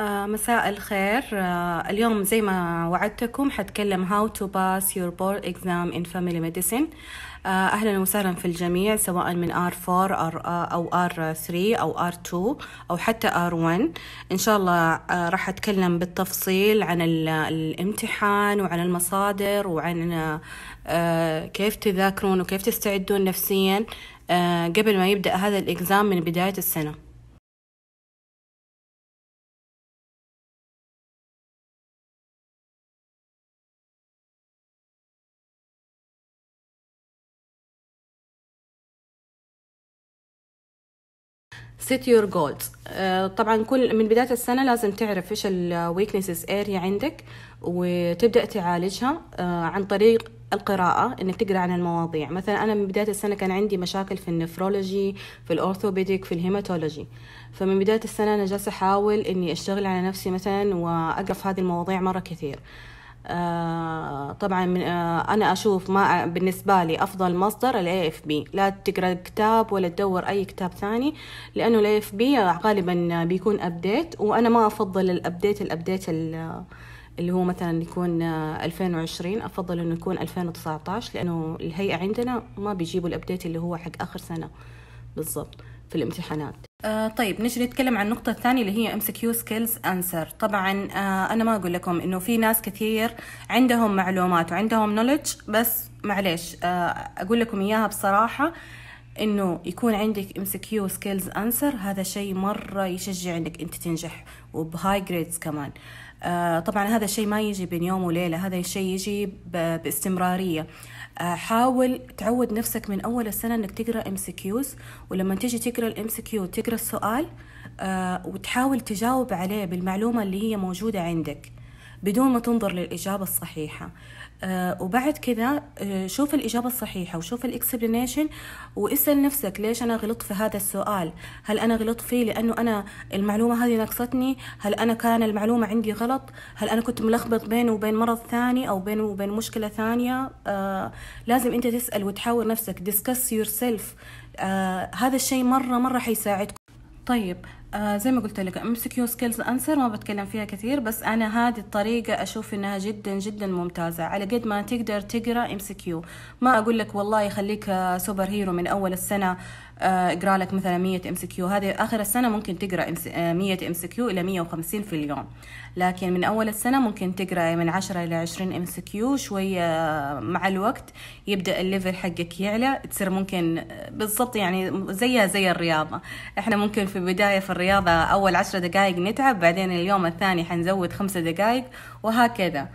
آه، مساء الخير آه، اليوم زي ما وعدتكم حتكلم how to pass your board exam in family medicine آه، أهلا وسهلا في الجميع سواء من R4 أو R3 أو R2 أو حتى R1 إن شاء الله راح أتكلم بالتفصيل عن الامتحان وعن المصادر وعن كيف تذاكرون وكيف تستعدون نفسيا قبل ما يبدأ هذا الإكزام من بداية السنة سيت يور جولز طبعا كل من بدايه السنه لازم تعرف ايش الويكنسز اريا عندك وتبدا تعالجها آه، عن طريق القراءة انك تقرا عن المواضيع مثلا انا من بداية السنة كان عندي مشاكل في النفرولوجي في الاورثوبيديك في الهيماتولوجي فمن بداية السنة انا جالسة احاول اني اشتغل على نفسي مثلا واقرا في هذه المواضيع مرة كثير آه طبعا من آه انا اشوف ما بالنسبه لي افضل مصدر الاي اف بي لا تقرا كتاب ولا تدور اي كتاب ثاني لانه الاي اف بي غالبا بيكون ابديت وانا ما افضل الابديت الابديت آه، اللي هو مثلا يكون 2020 آه، افضل انه يكون 2019 لانه الهيئه عندنا ما بيجيبوا الابديت اللي هو حق اخر سنه بالضبط في الامتحانات آه طيب نجي نتكلم عن النقطة الثانية اللي هي MCQ Skills كيو سكيلز انسر، طبعا آه انا ما اقول لكم انه في ناس كثير عندهم معلومات وعندهم نولج بس معليش آه اقول لكم اياها بصراحة انه يكون عندك MCQ Skills كيو سكيلز انسر هذا شيء مرة يشجع انك انت تنجح وبهاي جريدز كمان. آه آه، طبعا هذا الشيء ما يجي بين يوم وليله هذا الشيء يجي باستمراريه آه، حاول تعود نفسك من اول السنه انك تقرا ام كيوز ولما تيجي تقرا الام سي تقرا السؤال آه، وتحاول تجاوب عليه بالمعلومه اللي هي موجوده عندك بدون ما تنظر للاجابه الصحيحه آه، وبعد كذا آه، شوف الإجابة الصحيحة وشوف الإكسبلينيشن واسأل نفسك ليش أنا غلطت في هذا السؤال هل أنا غلطت فيه لأنه أنا المعلومة هذه نقصتني هل أنا كان المعلومة عندي غلط هل أنا كنت ملخبط بينه وبين مرض ثاني أو بينه وبين مشكلة ثانية آه لازم أنت تسأل وتحاور نفسك discuss yourself آه هذا الشيء مرة مرة حيساعدك طيب آه زي ما قلت لك ام اس كيو سكيلز انسر ما بتكلم فيها كثير بس انا هذه الطريقه اشوف انها جدا جدا ممتازه على قد ما تقدر تقرا ام اس كيو ما اقول لك والله خليك سوبر آه، هيرو من اول السنه آه، اقرا لك مثلا 100 ام سي كيو هذه اخر السنه ممكن تقرا 100 ام سي كيو الى 150 في اليوم لكن من اول السنه ممكن تقرا من 10 الى 20 ام سي كيو شويه مع الوقت يبدا الليفل حقك يعلى تصير ممكن آه، بالضبط يعني زيها زي الرياضه احنا ممكن في البدايه في الرياضه اول 10 دقائق نتعب بعدين اليوم الثاني حنزود 5 دقائق وهكذا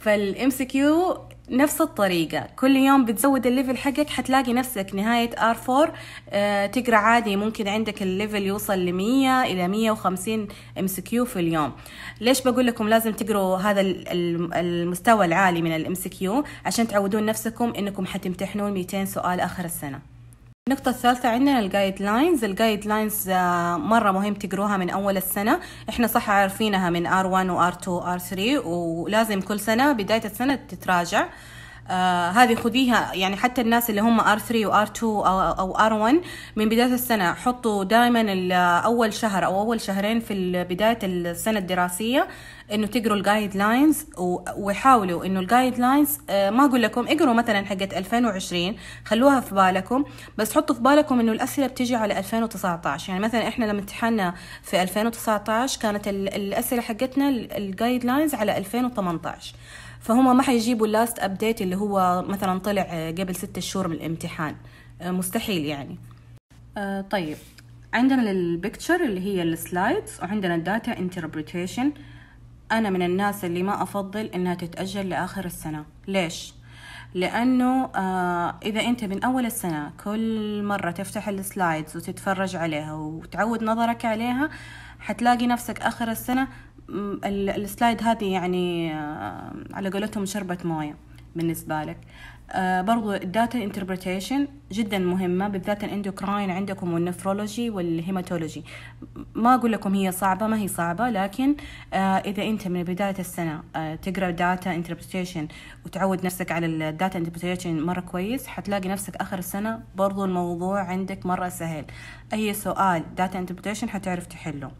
فالام سي كيو نفس الطريقة كل يوم بتزود الليفل حقك حتلاقي نفسك نهاية ار 4 آه تقرا عادي ممكن عندك الليفل يوصل لمية إلى الى وخمسين ام سي كيو في اليوم ليش بقول لكم لازم تقروا هذا المستوى العالي من الام سي كيو عشان تعودون نفسكم انكم حتمتحنون 200 سؤال اخر السنه النقطة الثالثة عندنا الجايد لاينز الجايد لاينز مرة مهم تقروها من أول السنة إحنا صح عارفينها من R1 و R2 و R3 ولازم كل سنة بداية السنة تتراجع آه هذه خذيها يعني حتى الناس اللي هم R3 و R2 أو, أو R1 من بداية السنة حطوا دائما أول شهر أو أول شهرين في بداية السنة الدراسية انه تقروا الجايد لاينز وحاولوا انه الجايد لاينز آه ما اقول لكم اقروا مثلا حقت 2020 خلوها في بالكم بس حطوا في بالكم انه الاسئله بتجي على 2019 يعني مثلا احنا لما امتحنا في 2019 كانت الاسئله حقتنا الجايد لاينز على 2018 فهم ما حيجيبوا اللاست ابديت اللي هو مثلا طلع آه, قبل ستة شهور من الامتحان آه, مستحيل يعني آه, طيب عندنا البيكتشر اللي هي السلايدز وعندنا الداتا انتربريتيشن انا من الناس اللي ما افضل انها تتاجل لاخر السنه ليش لانه اذا انت من اول السنه كل مره تفتح السلايدز وتتفرج عليها وتعود نظرك عليها حتلاقي نفسك اخر السنه السلايد هذه يعني آه، على قولتهم شربة موية بالنسبة لك آه، برضو الداتا انتربريتيشن جدا مهمة بالذات الاندوكراين عندكم والنفرولوجي والهيماتولوجي ما أقول لكم هي صعبة ما هي صعبة لكن آه، إذا أنت من بداية السنة تقرأ داتا انتربريتيشن وتعود نفسك على الداتا انتربريتيشن مرة كويس حتلاقي نفسك آخر السنة برضو الموضوع عندك مرة سهل أي سؤال داتا انتربريتيشن حتعرف تحله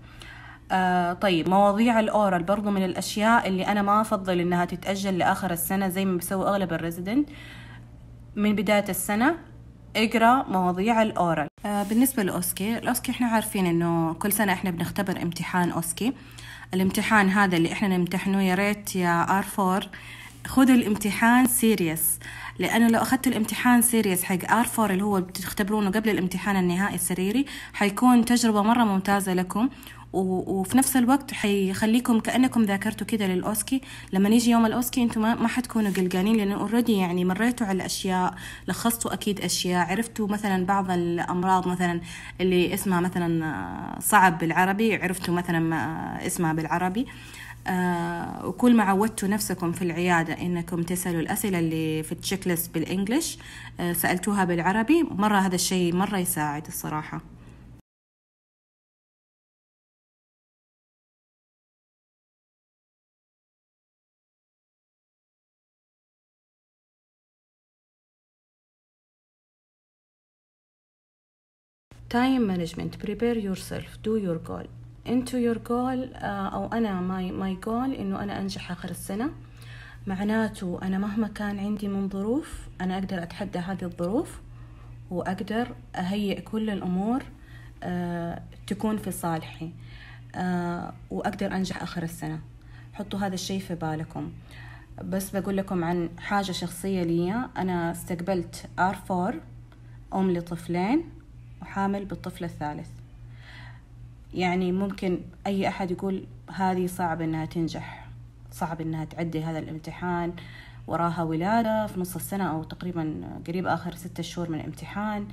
آه طيب مواضيع الاورال برضو من الاشياء اللي انا ما افضل انها تتاجل لاخر السنه زي ما بيسوي اغلب الريزيدنت من بدايه السنه اقرا مواضيع الاورال آه بالنسبه لاوسكي الاوسكي احنا عارفين انه كل سنه احنا بنختبر امتحان اوسكي الامتحان هذا اللي احنا نمتحنه يا ريت يا ار 4 خذوا الامتحان سيريس لانه لو اخذت الامتحان سيريس حق ار 4 اللي هو بتختبرونه قبل الامتحان النهائي السريري حيكون تجربه مره ممتازه لكم وفي نفس الوقت حيخليكم كانكم ذاكرتوا كده للاوسكي لما يجي يوم الاوسكي انتم ما حتكونوا قلقانين لانه اوريدي يعني مريتوا على الاشياء لخصتوا اكيد اشياء عرفتوا مثلا بعض الامراض مثلا اللي اسمها مثلا صعب بالعربي عرفتوا مثلا اسمها بالعربي آه آه، وكل ما عودتوا نفسكم في العيادة إنكم تسألوا الأسئلة اللي في التشيك ليست بالإنجلش آه، سألتوها بالعربي مرة هذا الشيء مرة يساعد الصراحة time management prepare yourself do your goal انتو يور جول او انا ماي ماي جول انه انا انجح اخر السنه معناته انا مهما كان عندي من ظروف انا اقدر اتحدى هذه الظروف واقدر اهيئ كل الامور uh, تكون في صالحي uh, واقدر انجح اخر السنه حطوا هذا الشيء في بالكم بس بقول لكم عن حاجة شخصية لي أنا استقبلت R4 أم لطفلين وحامل بالطفل الثالث يعني ممكن أي أحد يقول هذه صعب إنها تنجح صعب إنها تعدي هذا الامتحان وراها ولادة في نص السنة أو تقريبا قريب آخر ستة شهور من الامتحان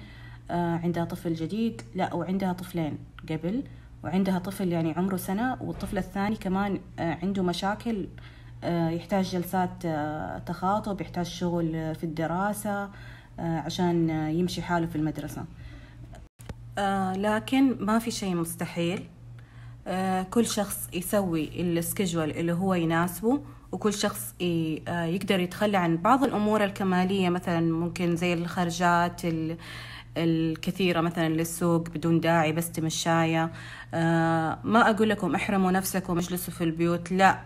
آه، عندها طفل جديد لا وعندها طفلين قبل وعندها طفل يعني عمره سنة والطفل الثاني كمان آه، عنده مشاكل آه، يحتاج جلسات تخاطب يحتاج شغل في الدراسة عشان يمشي حاله في المدرسة آه، لكن ما في شيء مستحيل آه، كل شخص يسوي السكجول اللي هو يناسبه وكل شخص آه، يقدر يتخلى عن بعض الأمور الكمالية مثلا ممكن زي الخرجات الكثيرة مثلا للسوق بدون داعي بس تمشاية ما أقول لكم احرموا نفسكم اجلسوا في البيوت لا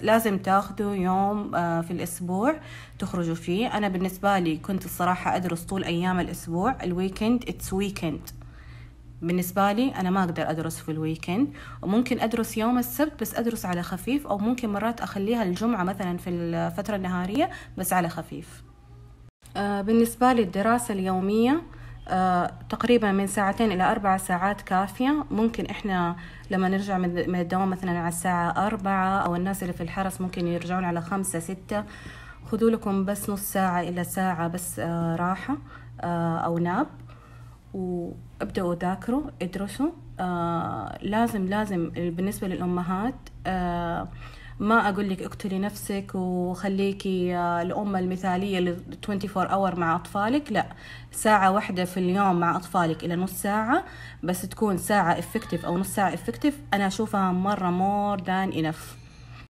لازم تاخذوا يوم في الأسبوع تخرجوا فيه أنا بالنسبة لي كنت الصراحة أدرس طول أيام الأسبوع الويكند اتس ويكند بالنسبة لي أنا ما أقدر أدرس في الويكند وممكن أدرس يوم السبت بس أدرس على خفيف أو ممكن مرات أخليها الجمعة مثلا في الفترة النهارية بس على خفيف آه، بالنسبة لي الدراسة اليومية آه، تقريبا من ساعتين إلى أربع ساعات كافية ممكن إحنا لما نرجع من الدوام مثلا على الساعة أربعة أو الناس اللي في الحرس ممكن يرجعون على خمسة ستة خذوا لكم بس نص ساعة إلى ساعة بس آه، راحة أو ناب وابدأوا ذاكروا ادرسوا آه لازم لازم بالنسبة للأمهات آه ما أقول لك اقتلي نفسك وخليكي آه الأم المثالية ل 24 أور مع أطفالك لا ساعة واحدة في اليوم مع أطفالك إلى نص ساعة بس تكون ساعة افكتيف أو نص ساعة افكتيف أنا أشوفها مرة مور ذان إنف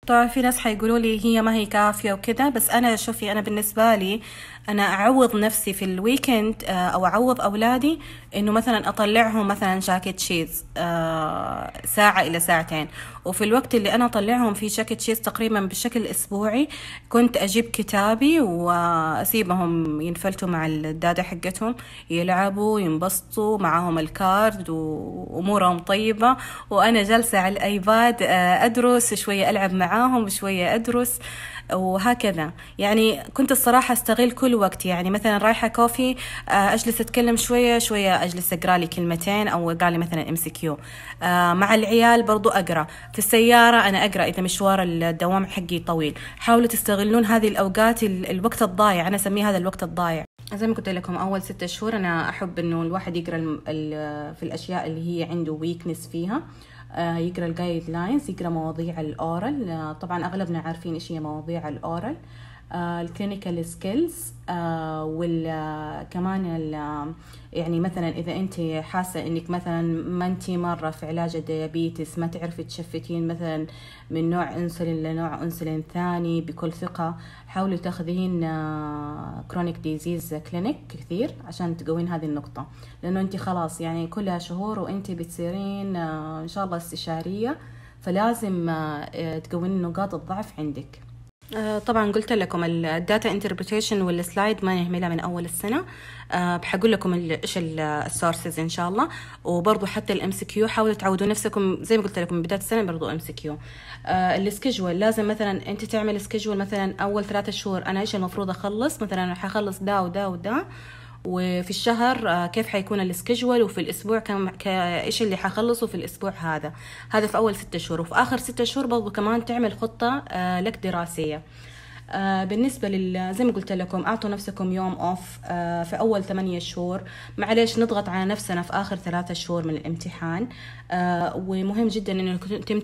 طبعا في ناس حيقولوا لي هي ما هي كافية وكذا بس أنا شوفي أنا بالنسبة لي انا اعوض نفسي في الويكند آه، او اعوض اولادي انه مثلا اطلعهم مثلا جاكيت آه، شيز ساعه الى ساعتين وفي الوقت اللي انا اطلعهم فيه جاكيت شيز تقريبا بشكل اسبوعي كنت اجيب كتابي واسيبهم ينفلتوا مع الداده حقتهم يلعبوا ينبسطوا معاهم الكارد وامورهم طيبه وانا جالسه على الايباد آه، ادرس شويه العب معاهم شويه ادرس وهكذا يعني كنت الصراحه استغل كل وقت يعني مثلا رايحه كوفي آه، اجلس اتكلم شويه شويه اجلس اقرا لي كلمتين او اقرا لي مثلا ام كيو آه، مع العيال برضو اقرا في السياره انا اقرا اذا مشوار الدوام حقي طويل حاولوا تستغلون هذه الاوقات الوقت الضايع انا اسميه هذا الوقت الضايع زي ما قلت لكم اول ستة شهور انا احب انه الواحد يقرا في الاشياء اللي هي عنده ويكنس فيها آه، يقرا الجايد لاينز يقرا مواضيع الاورال آه، طبعا اغلبنا عارفين ايش هي مواضيع الاورال الكلينيكال سكيلز وكمان يعني مثلا اذا انت حاسه انك مثلا ما انت مره في علاج الديابيتس ما تعرفي تشفتين مثلا من نوع انسولين لنوع انسولين ثاني بكل ثقه حاولي تاخذين كرونيك ديزيز كلينيك كثير عشان تقوين هذه النقطه لانه انت خلاص يعني كلها شهور وانت بتصيرين آه، ان شاء الله استشاريه فلازم آه، آه، تقوين نقاط الضعف عندك آه، طبعا قلت لكم الداتا انتربريتيشن والسلايد ما نهملها من اول السنه آه، بحقول لكم ايش السورسز ان شاء الله وبرضه حتى الام سي كيو حاولوا تعودوا نفسكم زي ما قلت لكم من بدايه السنه برضه ام سي كيو السكجول لازم مثلا انت تعمل سكجول مثلا اول ثلاثة شهور انا ايش المفروض اخلص مثلا حخلص دا ودا ودا وفي الشهر آه، كيف حيكون السكجول وفي الاسبوع كم ايش اللي حخلصه في الاسبوع هذا هذا في اول ستة شهور وفي اخر ستة شهور برضو كمان تعمل خطة آه، لك دراسية آه، بالنسبة لل زي ما قلت لكم أعطوا نفسكم يوم أوف في أول ثمانية شهور معليش نضغط على نفسنا في آخر ثلاثة شهور من الامتحان ومهم جدا أنكم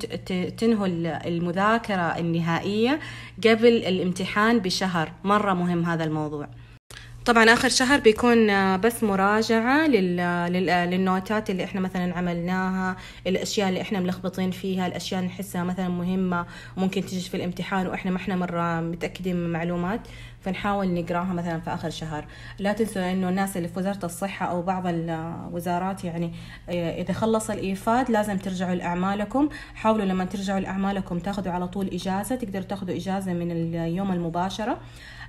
تنهوا المذاكرة النهائية قبل الامتحان بشهر مرة مهم هذا الموضوع طبعا اخر شهر بيكون آه، بس مراجعه آه، للنوتات اللي احنا مثلا عملناها الاشياء اللي احنا ملخبطين فيها الاشياء اللي نحسها مثلا مهمه ممكن تجي في الامتحان واحنا ما احنا مره متاكدين من المعلومات فنحاول نقراها مثلا في اخر شهر لا تنسوا انه الناس اللي في وزاره الصحه او بعض الوزارات آه، يعني اذا خلص الايفاد لازم ترجعوا لاعمالكم حاولوا لما ترجعوا لاعمالكم تاخذوا على طول اجازه تقدروا تاخذوا اجازه من اليوم المباشره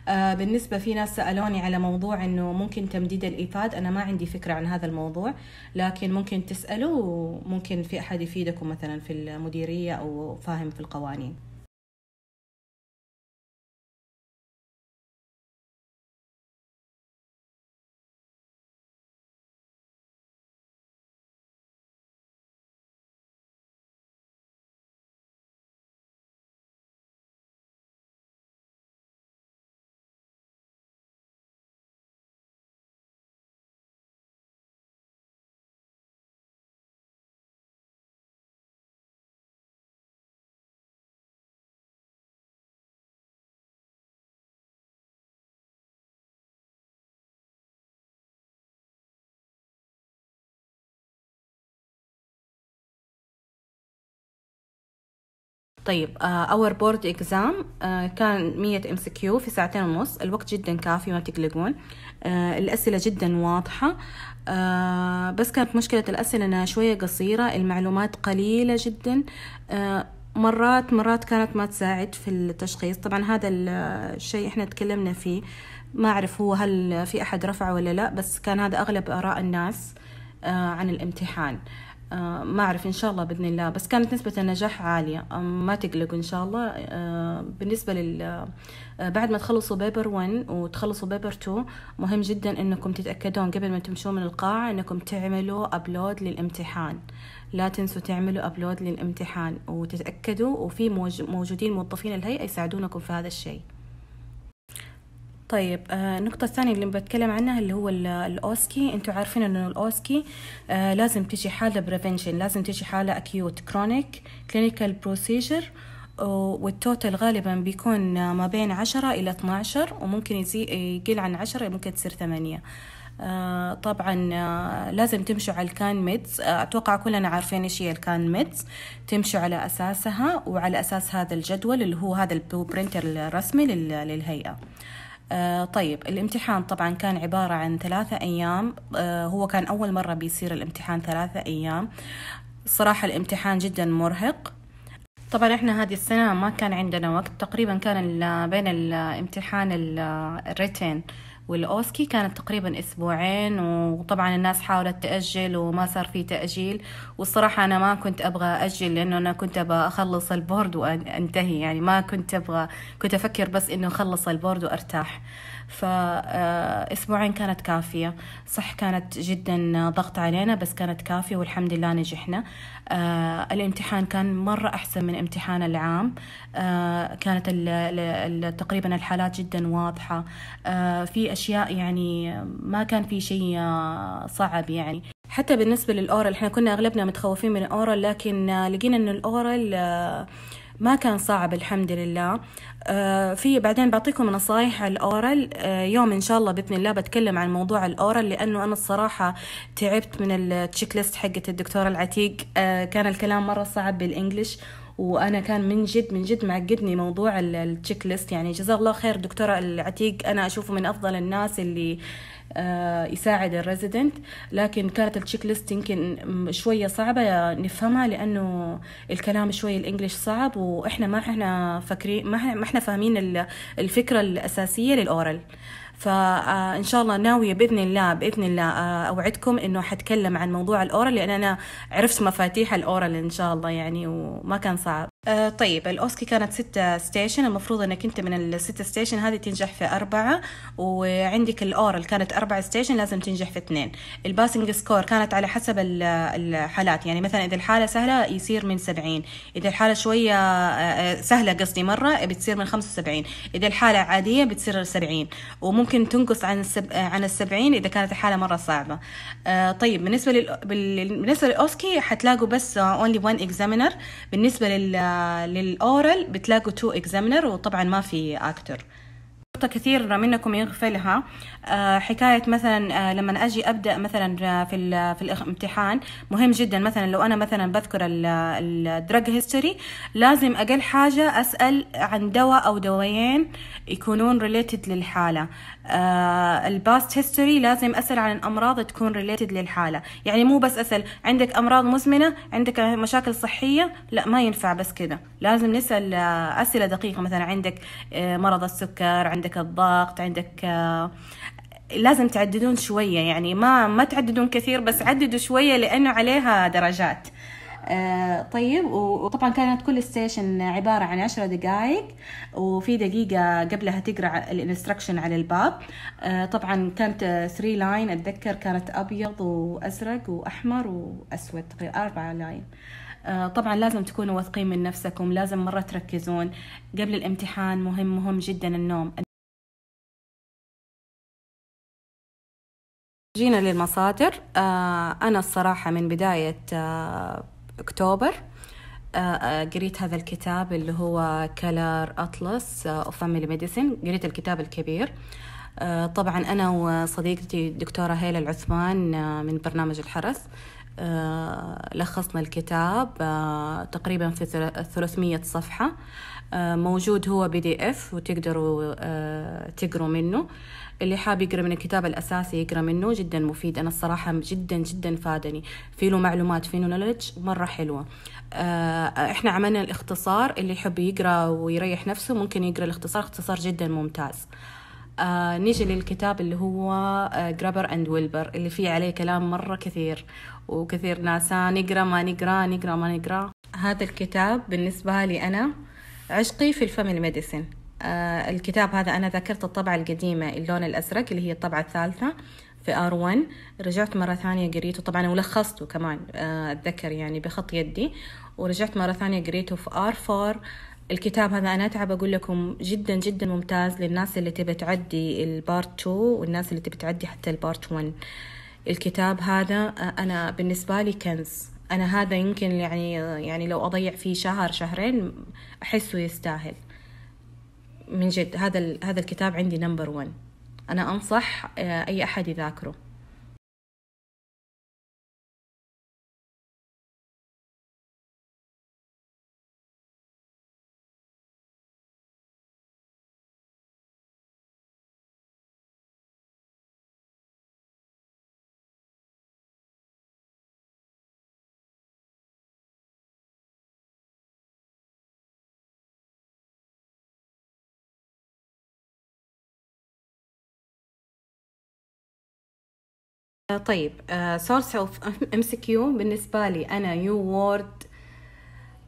آه بالنسبة في ناس سألوني على موضوع إنه ممكن تمديد الإيباد أنا ما عندي فكرة عن هذا الموضوع لكن ممكن تسألوا وممكن في أحد يفيدكم مثلا في المديرية أو فاهم في القوانين طيب اور بورد اكزام كان 100 ام كيو في ساعتين ونص الوقت جدا كافي ما تقلقون آه الاسئله جدا واضحه آه بس كانت مشكله الاسئله انها شويه قصيره المعلومات قليله جدا آه مرات مرات كانت ما تساعد في التشخيص طبعا هذا الشيء آه، احنا تكلمنا فيه ما اعرف هو هل في احد رفعه ولا لا بس كان هذا اغلب اراء الناس آه، عن الامتحان آه، ما أعرف إن شاء الله بإذن الله بس كانت نسبة النجاح عالية ما تقلقوا إن شاء الله آه، بالنسبة لل آه، بعد ما تخلصوا بيبر 1 وتخلصوا بيبر 2 مهم جدا إنكم تتأكدون قبل ما تمشوا من القاعة إنكم تعملوا أبلود للامتحان لا تنسوا تعملوا أبلود للامتحان وتتأكدوا وفي موجودين موظفين الهيئة يساعدونكم في هذا الشيء طيب آه، النقطة الثانية اللي بتكلم عنها اللي هو الأوسكي انتوا عارفين انه الأوسكي آه، لازم تيجي حالة بريفنشن لازم تيجي حالة أكيوت كرونيك كلينيكال بروسيجر والتوتال غالبا بيكون آه، ما بين عشرة إلى 12 وممكن يقل عن عشرة ممكن تصير ثمانية آه طبعا آه لازم تمشوا على الكان ميدز آه اتوقع كلنا عارفين ايش هي الكان ميدز تمشوا على اساسها وعلى اساس هذا الجدول اللي هو هذا البلو الرسمي للهيئه آه، طيب الامتحان طبعا كان عبارة عن ثلاثة أيام آه هو كان أول مرة بيصير الامتحان ثلاثة أيام صراحة الامتحان جدا مرهق طبعا احنا هذه السنة ما كان عندنا وقت تقريبا كان بين الامتحان الريتين والأوسكي كانت تقريبا أسبوعين وطبعا الناس حاولت تأجل وما صار في تأجيل والصراحة أنا ما كنت أبغى أجل لأنه أنا كنت أبغى أخلص البورد وأنتهي يعني ما كنت أبغى كنت أفكر بس إنه أخلص البورد وأرتاح فأسبوعين كانت كافية صح كانت جدا ضغط علينا بس كانت كافية والحمد لله نجحنا آه، الامتحان كان مرة أحسن من امتحان العام آه، كانت تقريبا الحالات جدا واضحة آه، في أشياء يعني ما كان في شيء صعب يعني حتى بالنسبة للأورال احنا كنا أغلبنا متخوفين من الأورال لكن لقينا أن الأورال ما كان صعب الحمد لله آه، في بعدين بعطيكم نصايح الاورال آه، يوم ان شاء الله باذن الله بتكلم عن موضوع الاورال لانه انا الصراحه تعبت من التشيك ليست حقت الدكتور العتيق آه، كان الكلام مره صعب بالانجلش وانا كان من جد من جد معقدني موضوع التشيك ليست يعني جزاه الله خير دكتوره العتيق انا اشوفه من افضل الناس اللي آه، يساعد الريزيدنت لكن كانت التشيك ليست يمكن شويه صعبه نفهمها لانه الكلام شويه الانجليش صعب واحنا ما احنا فاكرين ما احنا فاهمين الفكره الاساسيه للاورال فان شاء الله ناويه باذن الله باذن الله آه، اوعدكم انه حتكلم عن موضوع الاورال لان انا عرفت مفاتيح الاورال ان شاء الله يعني وما كان صعب آه، طيب الأوسكي كانت ستة ستيشن المفروض أنك أنت من الستة ستيشن هذه تنجح في أربعة وعندك الأورال كانت أربعة ستيشن لازم تنجح في اثنين الباسنج سكور كانت على حسب الحالات يعني مثلا إذا الحالة سهلة يصير من سبعين إذا الحالة شوية آه، سهلة قصدي مرة بتصير من خمسة وسبعين إذا الحالة عادية بتصير سبعين وممكن ممكن تنقص عن السب... عن السبعين إذا كانت الحالة مرة صعبة آه طيب بالنسبة لل... بالنسبة للأوسكي حتلاقوا بس اونلي وان اكزامينر بالنسبة لل... للأورال بتلاقوا تو اكزامينر وطبعا ما في أكتر نقطة كثير منكم يغفلها آه، حكاية مثلا آه، لما أجي أبدأ مثلا في في الامتحان مهم جدا مثلا لو أنا مثلا بذكر الدرج هيستوري لازم أقل حاجة أسأل عن دواء أو دوايين يكونون ريليتد للحالة آه، الباست هيستوري لازم اسال عن الامراض تكون ريليتد للحاله يعني مو بس اسال عندك امراض مزمنه عندك مشاكل صحيه لا ما ينفع بس كذا لازم نسال آه، اسئله دقيقه مثلا عندك آه، مرض السكر عندك الضغط عندك لازم تعددون شويه يعني ما ما تعددون كثير بس عددوا شويه لانه عليها درجات آه، طيب وطبعا كانت كل ستيشن عبارة عن عشرة دقائق وفي دقيقة قبلها تقرأ الانستركشن على الباب آه، طبعا كانت ثري لاين أتذكر كانت أبيض وأزرق وأحمر وأسود تقريبا أربعة آه، لاين طبعا لازم تكونوا واثقين من نفسكم لازم مرة تركزون قبل الامتحان مهم مهم جدا النوم جينا للمصادر أنا الصراحة من بداية أكتوبر آه، آه، قريت هذا الكتاب اللي هو كلار أطلس أوف فاميلي ميديسن قريت الكتاب الكبير آه، طبعا أنا وصديقتي الدكتورة هيلة العثمان من برنامج الحرس آه، لخصنا الكتاب آه، تقريبا في 300 صفحة آه، موجود هو بي دي اف وتقدروا تقروا منه اللي حاب يقرا من الكتاب الاساسي يقرا منه جدا مفيد انا الصراحه جدا جدا فادني في له معلومات في له نولج مره حلوه احنا عملنا الاختصار اللي يحب يقرا ويريح نفسه ممكن يقرا الاختصار اختصار جدا ممتاز آه نيجي للكتاب اللي هو جرابر اند ويلبر اللي فيه عليه كلام مره كثير وكثير ناس آه، نقرا ما نقرا نقرا ما نقرا هذا الكتاب بالنسبة لي أنا عشقي في الفاميلي ميديسن آه الكتاب هذا أنا ذاكرت الطبعة القديمة اللون الأزرق اللي هي الطبعة الثالثة في ار 1 رجعت مره ثانيه قريته طبعا ولخصته كمان آه، اتذكر يعني بخط يدي ورجعت مره ثانيه قريته في ار 4 الكتاب هذا انا اتعب اقول لكم جدا جدا ممتاز للناس اللي تبي تعدي البارت 2 والناس اللي تبي تعدي حتى البارت 1 الكتاب هذا أنا بالنسبة لي كنز أنا هذا يمكن يعني يعني لو أضيع فيه شهر شهرين أحسه يستاهل من جد هذا هذا الكتاب عندي نمبر 1 أنا أنصح أي أحد يذاكره آه، طيب سورس اوف ام سي كيو بالنسبه لي انا يو وورد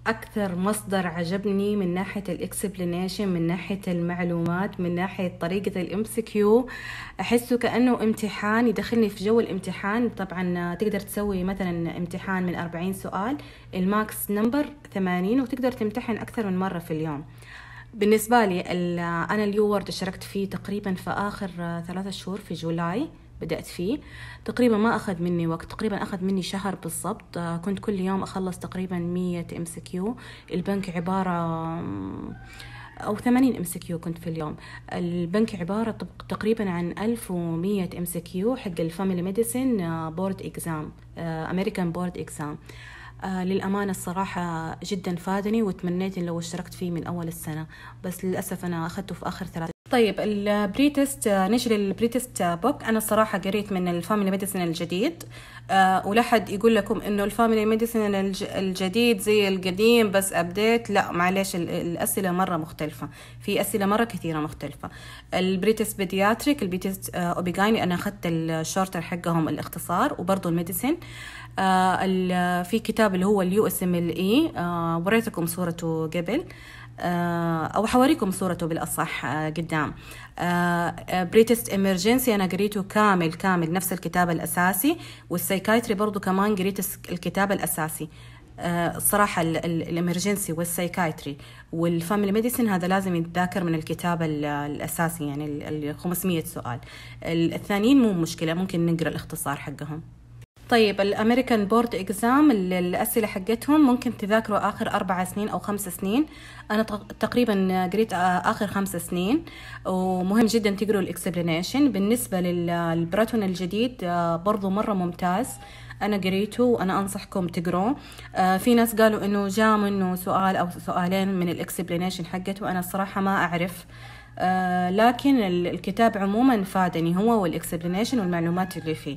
اكثر مصدر عجبني من ناحيه الاكسبلينيشن من ناحيه المعلومات من ناحيه طريقه الام سي كيو احسه كانه امتحان يدخلني في جو الامتحان طبعا آه، تقدر تسوي مثلا امتحان من 40 سؤال الماكس نمبر 80 وتقدر تمتحن اكثر من مره في اليوم بالنسبه لي آه، انا اليو وورد شاركت فيه تقريبا في اخر ثلاثة شهور في جولاي بدأت فيه تقريبا ما أخذ مني وقت تقريبا أخذ مني شهر بالضبط آه، كنت كل يوم أخلص تقريبا مية ام سي كيو البنك عبارة أو ثمانين ام سي كيو كنت في اليوم البنك عبارة تقريبا عن ألف ومية ام سي كيو حق الفاميلي ميديسين آه، بورد إكزام آه، أمريكان بورد إكزام آه للأمانة الصراحة جدا فادني وتمنيت لو اشتركت فيه من أول السنة بس للأسف أنا أخذته في آخر ثلاثة طيب البريتست نجي للبريتست بوك انا الصراحه قريت من الفاميلي ميديسن الجديد أه ولا حد يقول لكم انه الفاميلي ميديسن الجديد زي القديم بس ابديت لا معلش الاسئله مره مختلفه في اسئله مره كثيره مختلفه البريتست بيدياتريك البريتست اوبيجايني انا اخذت الشورتر حقهم الاختصار وبرضه الميديسن آه في كتاب اللي هو اليو اس ام ال e، اي آه، وريتكم صورته قبل آه، او حوريكم صورته بالاصح آه، قدام بريتست آه، امرجنسي انا قريته كامل كامل نفس الكتاب الاساسي والسايكايتري برضو كمان قريت الكتاب الاساسي الصراحة الامرجنسي والسايكايتري والفاميلي ميديسين هذا لازم يتذاكر من الكتاب الأساسي يعني ال 500 سؤال الثانيين مو مشكلة ممكن نقرأ الاختصار حقهم طيب الامريكان بورد اكزام الاسئله حقتهم ممكن تذاكروا اخر اربع سنين او خمس سنين انا تقريبا قريت اخر خمس سنين ومهم جدا تقروا الاكسبلانيشن بالنسبه للبراتون الجديد برضو مره ممتاز انا قريته وانا انصحكم تقروه آه في ناس قالوا انه جاء منه سؤال او سؤالين من الاكسبلانيشن حقته انا الصراحه ما اعرف آه لكن الكتاب عموما فادني هو والاكسبلانيشن والمعلومات اللي فيه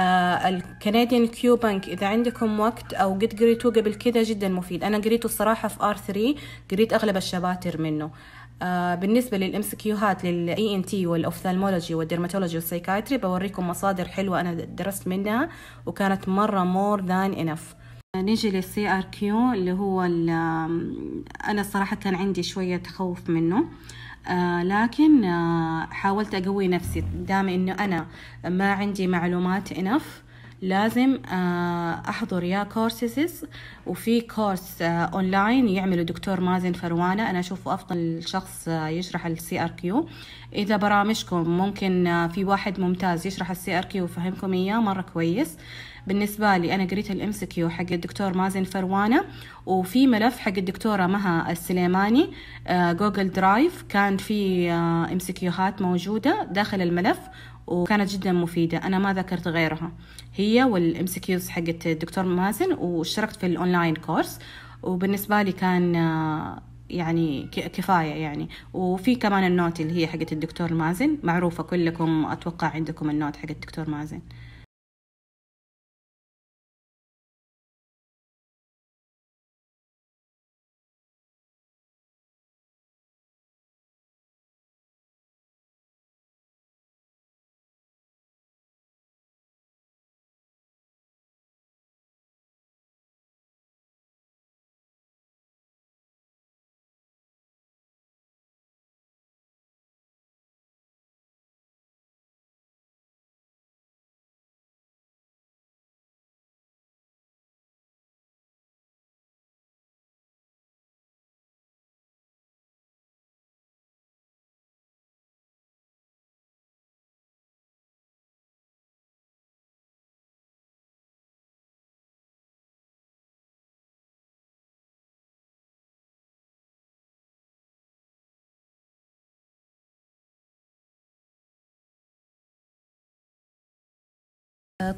آه، الكنديان كيو بنك اذا عندكم وقت او قد قريتوه قبل كذا جدا مفيد انا قريته الصراحه في ار 3 قريت اغلب الشباتر منه آه بالنسبة للام اس كيوهات للاي ان تي والاوفثالمولوجي والدرماتولوجي والسايكاتري بوريكم مصادر حلوة انا درست منها وكانت مرة مور ذان انف نيجي للسي ار كيو اللي هو انا الصراحة كان عندي شوية تخوف منه آه، لكن آه، حاولت أقوي نفسي دام إنه أنا ما عندي معلومات إنف لازم آه، احضر يا كورسز وفي كورس اونلاين آه، يعمله دكتور مازن فروانه انا اشوفه افضل شخص آه، يشرح السي ار كيو اذا برامجكم ممكن في واحد ممتاز يشرح السي ار كيو وفهمكم اياه مره كويس بالنسبة لي أنا قريت الام كيو حق الدكتور مازن فروانة وفي ملف حق الدكتورة مها السليماني جوجل درايف كان في ام سي كيوهات موجودة داخل الملف وكانت جدا مفيدة أنا ما ذكرت غيرها هي والام سي كيوز حقت الدكتور مازن واشتركت في الأونلاين كورس وبالنسبة لي كان آه، يعني كفايه يعني وفي كمان النوت اللي هي حقت الدكتور مازن معروفه كلكم اتوقع عندكم النوت حقت الدكتور مازن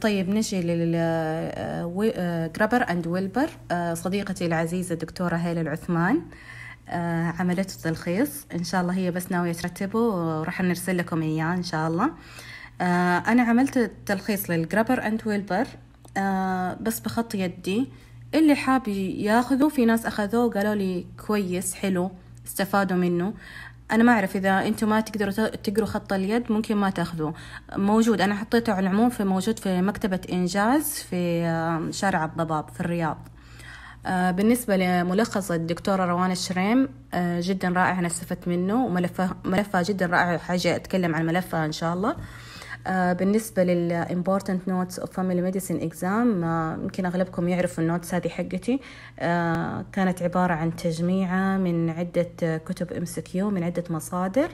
طيب نجي للجرابر اند ويلبر صديقتي العزيزه الدكتوره هيل العثمان آه، عملته التلخيص ان شاء الله هي بس ناويه ترتبه وراح نرسل لكم اياه ان شاء الله آه، انا عملت التلخيص للجرابر اند ويلبر بس بخط يدي اللي حاب ياخذه في ناس اخذوه قالوا لي كويس حلو استفادوا منه انا ما اعرف اذا انتم ما تقدروا تقروا خط اليد ممكن ما تاخذوه موجود انا حطيته على العموم في موجود في مكتبه انجاز في شارع الضباب في الرياض آه، بالنسبة لملخص الدكتورة روان الشريم آه، جدا رائع أنا استفدت منه وملفها ملفها جدا رائع حاجة أتكلم عن ملفها إن شاء الله آه، بالنسبة لل important notes of family medicine exam آه، يمكن أغلبكم يعرفوا النوتس هذه حقتي آه، كانت عبارة عن تجميعة من عدة كتب MCQ من عدة مصادر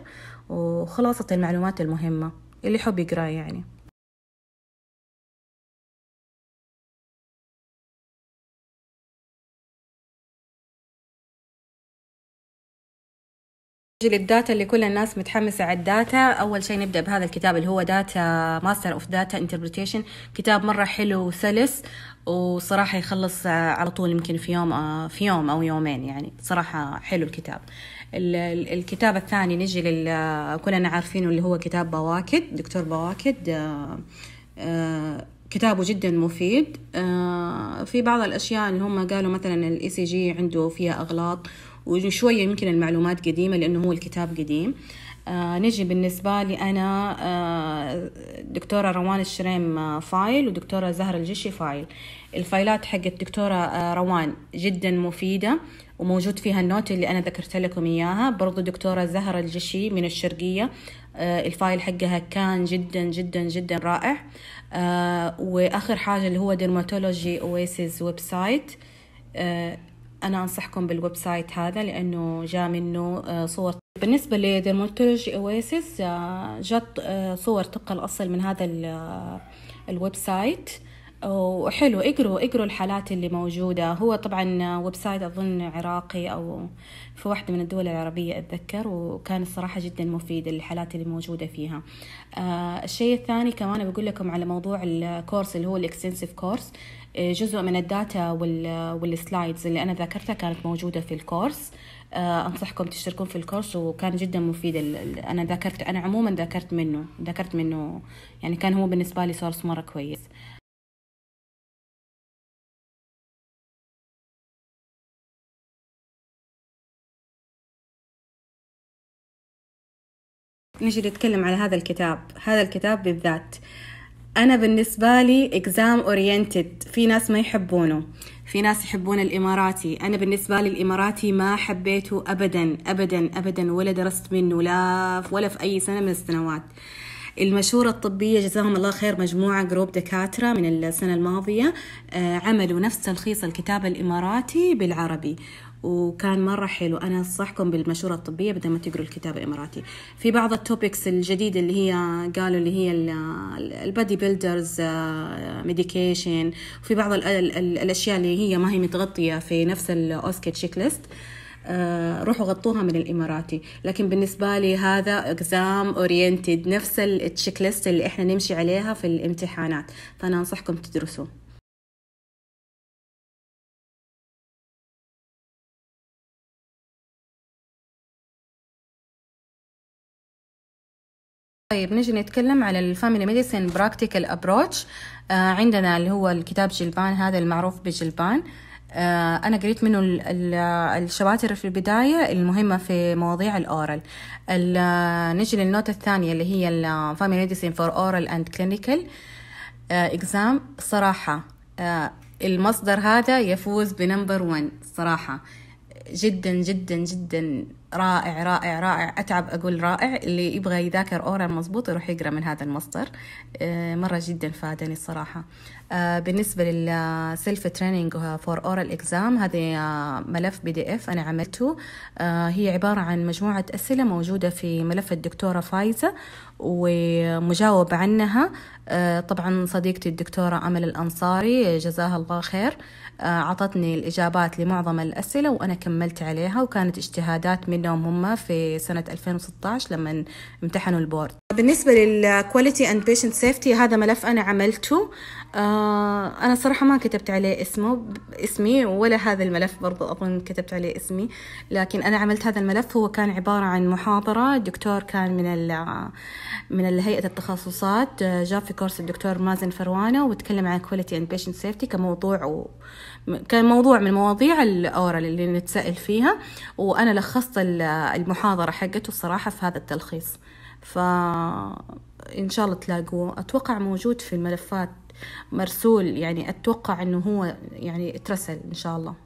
وخلاصة المعلومات المهمة اللي حب يقرأ يعني نجي للداتا اللي كل الناس متحمسة على الداتا أول شيء نبدأ بهذا الكتاب اللي هو داتا ماستر أوف داتا انتربريتيشن كتاب مرة حلو وسلس وصراحة يخلص على طول يمكن في يوم آه، في يوم أو يومين يعني صراحة حلو الكتاب الكتاب الثاني نجي لل آه، كلنا عارفينه اللي هو كتاب بواكد دكتور بواكد آه، كتابه جدا مفيد في بعض الأشياء اللي هم قالوا مثلا الإي سي e جي عنده فيها أغلاط وشوية يمكن المعلومات قديمة لأنه هو الكتاب قديم آه نجي بالنسبة لي أنا آه دكتورة روان الشريم آه فايل ودكتورة زهر الجشي فايل الفايلات حقت دكتورة آه روان جدا مفيدة وموجود فيها النوت اللي أنا ذكرت لكم إياها برضو دكتورة زهر الجشي من الشرقية آه الفايل حقها كان جدا جدا جدا رائع آه وآخر حاجة اللي هو ديرماتولوجي اويسز ويب سايت آه انا انصحكم بالويب سايت هذا لانه جاء منه آه، صور بالنسبة لديرمونتولوجي اويسس آه، جت آه، صور تبقى الاصل من هذا الويب سايت وحلو اقروا اقروا الحالات اللي موجودة هو طبعا ويب سايت أظن عراقي أو في واحدة من الدول العربية أتذكر وكان الصراحة جدا مفيد الحالات اللي موجودة فيها آه، الشيء الثاني كمان بقول لكم على موضوع الكورس اللي هو الاكستنسيف كورس آه، جزء من الداتا والسلايدز اللي أنا ذاكرتها كانت موجودة في الكورس آه، أنصحكم تشتركون في الكورس وكان جدا مفيد أنا ذاكرت أنا عموما ذاكرت منه ذكرت منه يعني كان هو بالنسبة لي سورس مرة كويس نجي نتكلم على هذا الكتاب هذا الكتاب بالذات انا بالنسبه لي اكزام اورينتد في ناس ما يحبونه في ناس يحبون الاماراتي انا بالنسبه لي الاماراتي ما حبيته ابدا ابدا ابدا ولا درست منه لا ولا في اي سنه من السنوات المشورة الطبية جزاهم الله خير مجموعة جروب دكاترة من السنة الماضية آه، عملوا نفس تلخيص الكتاب الإماراتي بالعربي وكان مرة حلو أنا أنصحكم بالمشورة الطبية بدل ما تقروا الكتاب الإماراتي في بعض التوبكس الجديدة اللي هي قالوا اللي هي البادي بيلدرز ميديكيشن وفي بعض الـ الـ الـ الأشياء اللي هي ما هي متغطية في نفس الأوسكي تشيك ليست روحوا غطوها من الاماراتي لكن بالنسبه لي هذا اكزام اورينتد نفس التشيك ليست اللي احنا نمشي عليها في الامتحانات فانا انصحكم تدرسوه طيب نجي نتكلم على الفاميلي ميديسين براكتيكال ابروتش عندنا اللي هو الكتاب جلبان هذا المعروف بجلبان آه، انا قريت منه الشواتر في البدايه المهمه في مواضيع الاورال آه، نجي للنوتة الثانيه اللي هي الفاميلي ميديسين فور اورال اند كلينيكال اكزام صراحه آه، المصدر هذا يفوز بنمبر 1 صراحه جدا جدا جدا رائع رائع رائع أتعب أقول رائع اللي يبغى يذاكر أورا مظبوط يروح يقرأ من هذا المصدر آه، مرة جدا فادني الصراحة آه، بالنسبة للسيلف تريننج فور اورال اكزام هذه آه، ملف بي دي اف انا عملته آه، هي عبارة عن مجموعة اسئلة موجودة في ملف الدكتورة فايزة ومجاوب عنها طبعا صديقتي الدكتورة امل الانصاري جزاها الله خير اعطتني الاجابات لمعظم الاسئلة وانا كملت عليها وكانت اجتهادات منهم هم في سنة 2016 لما امتحنوا البورد بالنسبة للكواليتي اند بيشنت سيفتي هذا ملف انا عملته آه، أنا صراحة ما كتبت عليه اسمه اسمي ولا هذا الملف برضو أظن كتبت عليه اسمي لكن أنا عملت هذا الملف هو كان عبارة عن محاضرة الدكتور كان من ال من هيئة التخصصات آه، جاب في كورس الدكتور مازن فروانة وتكلم عن كواليتي اند بيشنت سيفتي كموضوع و... كان موضوع من مواضيع الأورال اللي نتسأل فيها وأنا لخصت المحاضرة حقته الصراحة في هذا التلخيص ف ان شاء الله تلاقوه اتوقع موجود في الملفات مرسول يعني اتوقع انه هو يعني اترسل ان شاء الله